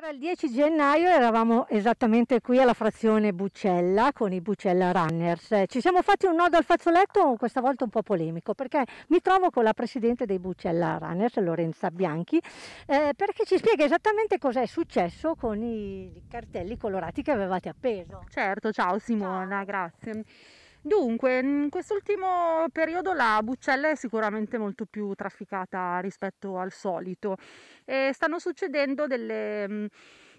Era il 10 gennaio, eravamo esattamente qui alla frazione Bucella con i Bucella Runners. Eh, ci siamo fatti un nodo al fazzoletto, questa volta un po' polemico, perché mi trovo con la presidente dei Bucella Runners, Lorenza Bianchi, eh, perché ci spiega esattamente cosa è successo con i cartelli colorati che avevate appeso. Certo, ciao Simona, ciao. grazie. Dunque, in quest'ultimo periodo la Buccella è sicuramente molto più trafficata rispetto al solito e stanno succedendo delle mh,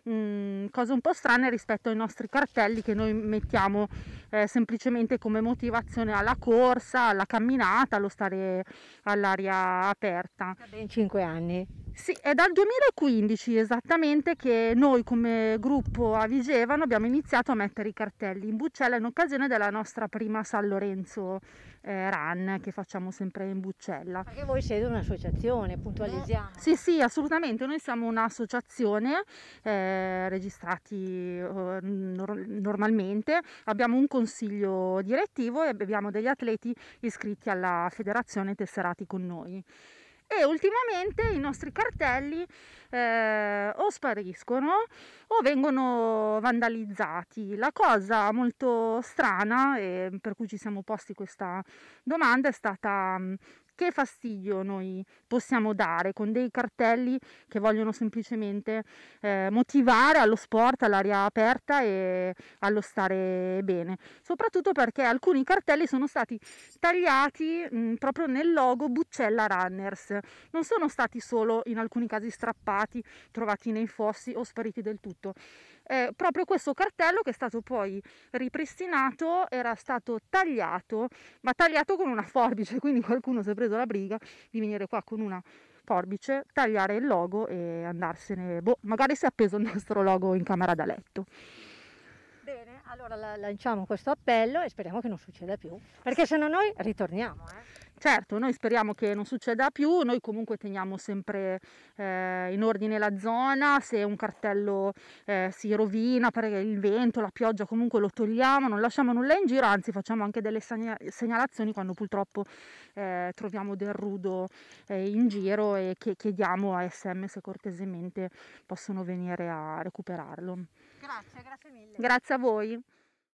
mm, mm, cose un po' strane rispetto ai nostri cartelli che noi mettiamo eh, semplicemente come motivazione alla corsa, alla camminata, allo stare all'aria aperta. Da ben 5 anni sì, è dal 2015 esattamente che noi come gruppo a Vigevano abbiamo iniziato a mettere i cartelli in Buccella in occasione della nostra prima San Lorenzo eh, Run che facciamo sempre in Buccella. Anche voi siete un'associazione, puntualizziamo. No. Sì, sì, assolutamente, noi siamo un'associazione eh, registrati eh, nor normalmente, abbiamo un consiglio direttivo e abbiamo degli atleti iscritti alla federazione tesserati con noi e ultimamente i nostri cartelli eh, o spariscono o vengono vandalizzati. La cosa molto strana e per cui ci siamo posti questa domanda è stata mm, che fastidio noi possiamo dare con dei cartelli che vogliono semplicemente eh, motivare allo sport, all'aria aperta e allo stare bene, soprattutto perché alcuni cartelli sono stati tagliati mh, mm, proprio nel logo Buccella Runners, non sono stati solo in alcuni casi strappati, trovati nei fossi o spariti del tutto. Eh, proprio questo cartello che è stato poi ripristinato era stato tagliato, ma tagliato con una forbice, quindi qualcuno si è preso preso la briga di venire qua con una forbice, tagliare il logo e andarsene, boh, magari si è appeso il nostro logo in camera da letto. Bene, allora lanciamo questo appello e speriamo che non succeda più, perché se no noi ritorniamo. Eh. Certo, noi speriamo che non succeda più, noi comunque teniamo sempre eh, in ordine la zona, se un cartello eh, si rovina per il vento, la pioggia, comunque lo togliamo, non lasciamo nulla in giro, anzi facciamo anche delle segnalazioni quando purtroppo eh, troviamo del rudo eh, in giro e che chiediamo a SM se cortesemente possono venire a recuperarlo. Grazie, grazie mille. Grazie a voi.